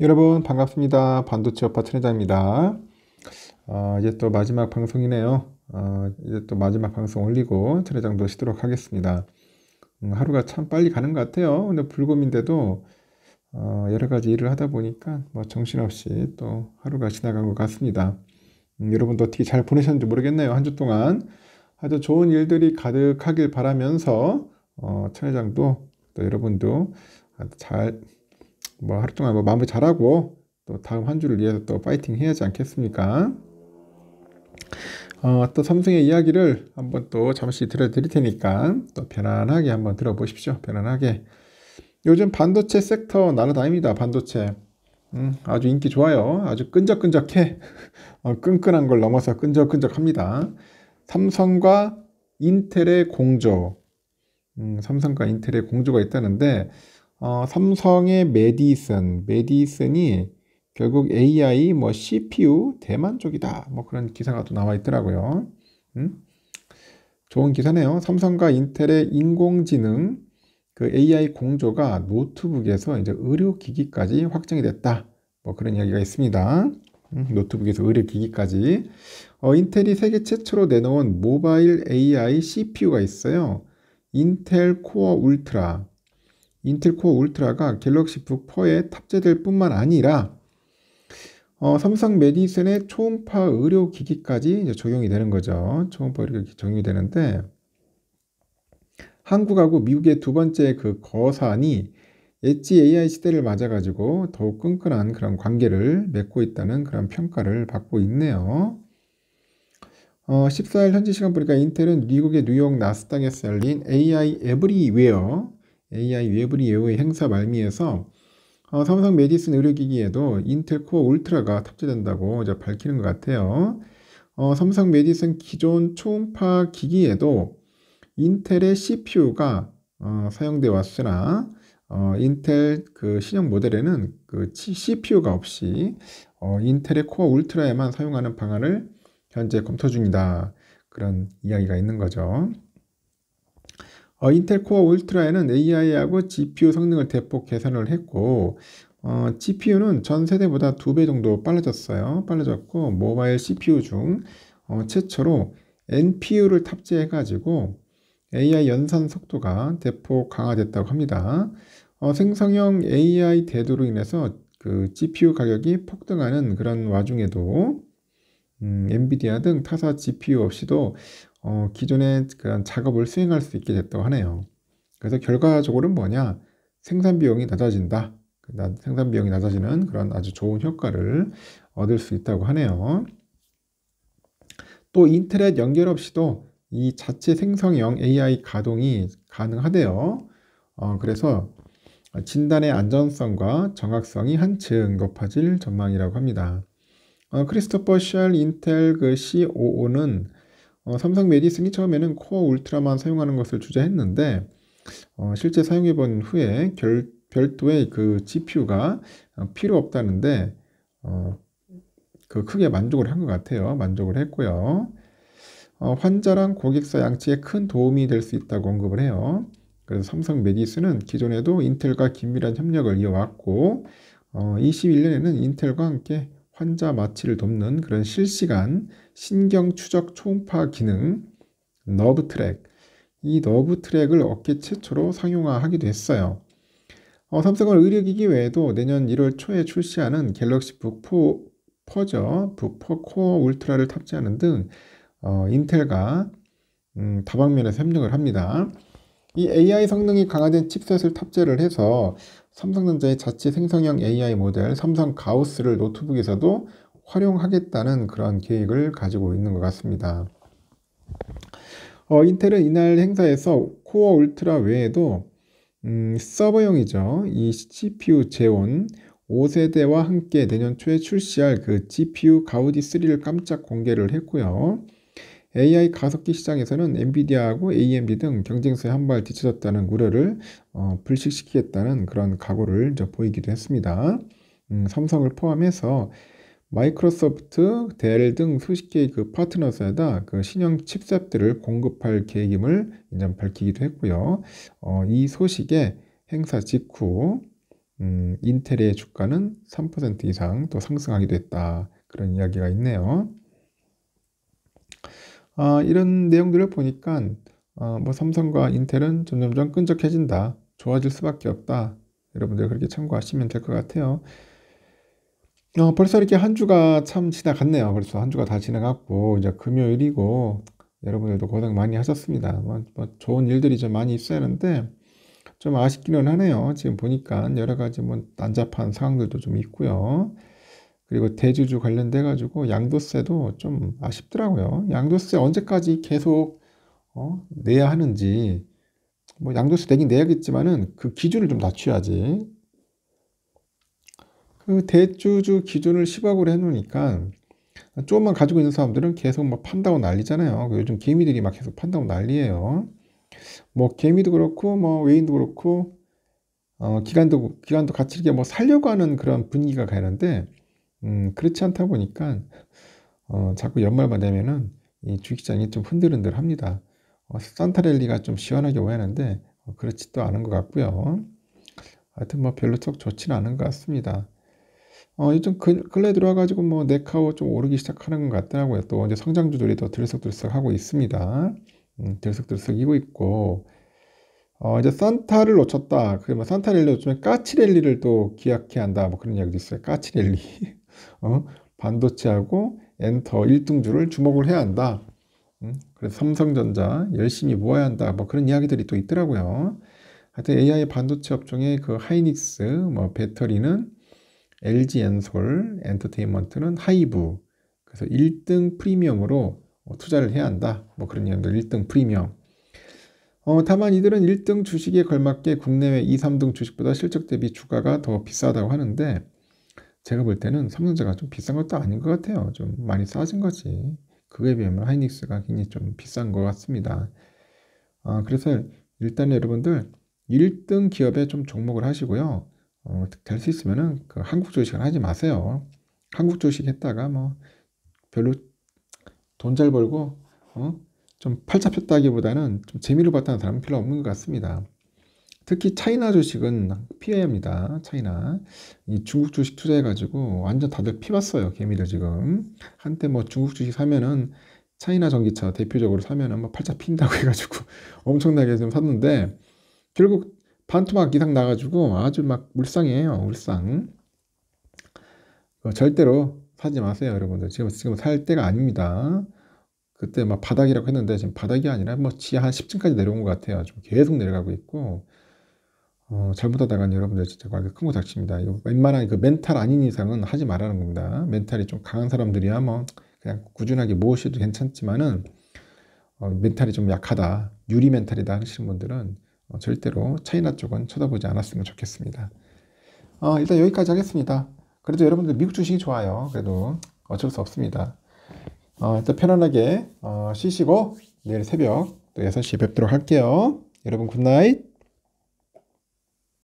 여러분 반갑습니다. 반도체 오빠 천회장입니다. 어, 이제 또 마지막 방송이네요. 어, 이제 또 마지막 방송 올리고 천회장도 쉬도록 하겠습니다. 음, 하루가 참 빨리 가는 것 같아요. 근데 불금인데도 어, 여러 가지 일을 하다 보니까 뭐 정신없이 또 하루가 지나간 것 같습니다. 음, 여러분도 어떻게 잘 보내셨는지 모르겠네요. 한 주 동안 아주 좋은 일들이 가득하길 바라면서 어, 천회장도 또 여러분도 잘뭐 하루 동안 뭐 마무리 잘하고 또 다음 한 주를 위해서 또 파이팅 해야지 않겠습니까? 어, 또 삼성의 이야기를 한번 또 잠시 들려드릴 테니까 또 편안하게 한번 들어보십시오. 편안하게. 요즘 반도체 섹터 날아다닙니다. 반도체. 음, 아주 인기 좋아요. 아주 끈적끈적해. 어, 끈끈한 걸 넘어서 끈적끈적합니다. 삼성과 인텔의 공조. 음, 삼성과 인텔의 공조가 있다는데 어, 삼성의 메디슨, 메디슨이 결국 AI 뭐 CPU 대만 쪽이다. 뭐 그런 기사가 또 나와 있더라고요. 음? 좋은 기사네요. 삼성과 인텔의 인공지능 그 AI 공조가 노트북에서 이제 의료기기까지 확정이 됐다. 뭐 그런 이야기가 있습니다. 음, 노트북에서 의료기기까지. 어, 인텔이 세계 최초로 내놓은 모바일 AI CPU가 있어요. 인텔 코어 울트라. 인텔코어 울트라가 갤럭시북 4에 탑재될 뿐만 아니라 어, 삼성 메디슨의 초음파 의료 기기까지 적용이 되는 거죠. 초음파 의료 기기 적용이 되는데 한국하고 미국의 두 번째 그 거산이 엣지 AI 시대를 맞아가지고 더욱 끈끈한 그런 관계를 맺고 있다는 그런 평가를 받고 있네요. 어, 14일 현지 시간 보니까 인텔은 미국의 뉴욕 나스닥에서 열린 AI 에브리웨어 AI 웨브리 예우의 행사 말미에서 어, 삼성 메디슨 의료기기에도 인텔 코어 울트라가 탑재된다고 이제 밝히는 것 같아요. 어, 삼성 메디슨 기존 초음파 기기에도 인텔의 CPU가 어, 사용돼 왔으나 어, 인텔 그 신형 모델에는 그 CPU가 없이 어, 인텔의 코어 울트라에만 사용하는 방안을 현재 검토 중이다. 그런 이야기가 있는 거죠. 어, 인텔 코어 울트라에는 AI하고 GPU 성능을 대폭 개선을 했고 어, GPU는 전 세대보다 두 배 정도 빨라졌어요. 빨라졌고 모바일 CPU 중 어, 최초로 NPU를 탑재해가지고 AI 연산 속도가 대폭 강화됐다고 합니다. 어, 생성형 AI 대두로 인해서 그 GPU 가격이 폭등하는 그런 와중에도 음, 엔비디아 등 타사 GPU 없이도 어, 기존의 그런 작업을 수행할 수 있게 됐다고 하네요. 그래서 결과적으로는 뭐냐? 생산 비용이 낮아진다. 생산 비용이 낮아지는 그런 아주 좋은 효과를 얻을 수 있다고 하네요. 또 인터넷 연결 없이도 이 자체 생성형 AI 가동이 가능하대요. 어, 그래서 진단의 안전성과 정확성이 한층 높아질 전망이라고 합니다. 어, 크리스토퍼 셜 인텔 그 COO는 어, 삼성 메디슨이 처음에는 코어 울트라만 사용하는 것을 주장했는데 어, 실제 사용해 본 후에 결, 별도의 그 GPU가 어, 필요 없다는데 어, 그 크게 만족을 한 것 같아요. 만족을 했고요. 어, 환자랑 고객사 양치에큰 도움이 될 수 있다고 언급을 해요. 그래서 삼성 메디슨은 기존에도 인텔과 긴밀한 협력을 이어왔고 어, 21년에는 인텔과 함께 환자 마취를 돕는 그런 실시간 신경 추적 초음파 기능 너브 트랙 이 너브 트랙을 업계 최초로 상용화하기도 했어요. 어, 삼성은 의료기기 외에도 내년 1월 초에 출시하는 갤럭시 북포 퍼저, 북포 코어 울트라를 탑재하는 등 어, 인텔과 음, 다방면에서 협력을 합니다. 이 AI 성능이 강화된 칩셋을 탑재를 해서 삼성전자의 자체 생성형 AI 모델 삼성 가우스를 노트북에서도 활용하겠다는 그런 계획을 가지고 있는 것 같습니다. 어, 인텔은 이날 행사에서 코어 울트라 외에도 음, 서버용이죠. 이 CPU 제온 5세대와 함께 내년 초에 출시할 그 GPU 가우디 3를 깜짝 공개를 했고요. AI 가속기 시장에서는 엔비디아하고 AMD 등 경쟁사에 한 발 뒤쳐졌다는 우려를 어, 불식시키겠다는 그런 각오를 보이기도 했습니다. 음, 삼성을 포함해서 마이크로소프트, 델 등 수십 개의 그 파트너사에다 그 신형 칩셋들을 공급할 계획임을 인제 밝히기도 했고요. 어, 이 소식에 행사 직후 음, 인텔의 주가는 3% 이상 또 상승하기도 했다. 그런 이야기가 있네요. 아, 이런 내용들을 보니까 아, 뭐 삼성과 인텔은 점점점 끈적해진다. 좋아질 수밖에 없다. 여러분들 그렇게 참고하시면 될 것 같아요. 어, 벌써 이렇게 한 주가 참 지나갔네요. 벌써 한 주가 다 지나갔고 이제 금요일이고 여러분들도 고생 많이 하셨습니다. 뭐, 뭐 좋은 일들이 좀 많이 있어야하는데좀 아쉽기는 하네요. 지금 보니까 여러 가지 뭐 난잡한 상황들도 좀 있고요. 그리고 대주주 관련돼 가지고 양도세도 좀 아쉽더라고요. 양도세 언제까지 계속 어, 내야 하는지 뭐 양도세 내긴 내야겠지만은 그 기준을 좀 낮춰야지. 그 대주주 기준을 10억으로 해놓으니까 조금만 가지고 있는 사람들은 계속 막 판다고 난리잖아요. 그 요즘 개미들이 막 계속 판다고 난리예요. 뭐 개미도 그렇고 뭐 외인도 그렇고 어, 기간도 기간도 같이 이렇게 뭐 살려고 하는 그런 분위기가 가는데 음, 그렇지 않다 보니까 어, 자꾸 연말만 되면은 이 주식시장이 좀 흔들흔들 합니다. 어, 산타랠리가 좀 시원하게 오해하는데 어, 그렇지도 않은 것 같고요. 하여튼 뭐 별로 썩 좋지는 않은 것 같습니다. 어, 요즘 근, 래 들어와가지고 뭐 네카오 좀 오르기 시작하는 것 같더라고요. 또 이제 성장주들이 더 들썩들썩 하고 있습니다. 음, 들썩들썩 이고 있고 어, 이제 산타를 놓쳤다. 그러 뭐 산타랠리 요즘에 까치랠리를 또 기약해야 한다. 뭐 그런 이야기도 있어요. 까치랠리. 어? 반도체하고 엔터 1등주를 주목을 해야 한다. 음? 그래서 삼성전자 열심히 모아야 한다. 뭐 그런 이야기들이 또 있더라고요. 하여튼 AI 반도체 업종의 그 하이닉스, 뭐 배터리는 LG 엔솔, 엔터테인먼트는 하이브. 그래서 1등 프리미엄으로 어, 투자를 해야 한다. 뭐 그런 이야기들 1등 프리미엄. 어, 다만 이들은 1등 주식에 걸맞게 국내외 2, 3등 주식보다 실적 대비 주가가 더 비싸다고 하는데 제가 볼 때는 삼성전자가 좀 비싼 것도 아닌 것 같아요. 좀 많이 싸진 거지. 그에 비하면 하이닉스가 굉장히 좀 비싼 것 같습니다. 아, 그래서 일단 여러분들 1등 기업에 좀 종목을 하시고요. 어, 될 수 있으면은 그 한국 주식을 하지 마세요. 한국 주식 했다가 뭐 별로 돈 잘 벌고 어? 좀 팔잡혔다기보다는 좀 재미를 봤다는 사람은 별로 없는 것 같습니다. 특히 차이나 주식은 피해야 합니다. 차이나. 이 중국 주식 투자해가지고 완전 다들 피봤어요. 개미들 지금. 한때 뭐 중국 주식 사면은 차이나 전기차 대표적으로 사면은 막 뭐 팔자 핀다고 해가지고 엄청나게 좀 샀는데 결국 반토막 이상 나가지고 아주 막 울상이에요. 울상. 어, 절대로 사지 마세요, 여러분들. 지금 지금 살 때가 아닙니다. 그때 막 바닥이라고 했는데 지금 바닥이 아니라 뭐 지하 한 10층까지 내려온 것 같아요. 좀 계속 내려가고 있고 어, 잘못하다간 여러분들 진짜 과격 큰거 닥칩니다. 웬만한 그 멘탈 아닌 이상은 하지 말라는 겁니다. 멘탈이 좀 강한 사람들이야 뭐 그냥 꾸준하게 무엇이도 괜찮지만은 어, 멘탈이 좀 약하다, 유리 멘탈이다 하시는 분들은 어, 절대로 차이나 쪽은 쳐다보지 않았으면 좋겠습니다. 어, 일단 여기까지 하겠습니다. 그래도 여러분들 미국 주식이 좋아요. 그래도 어쩔 수 없습니다. 어, 일단 편안하게 어, 쉬시고 내일 새벽 또 6시에 뵙도록 할게요. 여러분 굿나잇!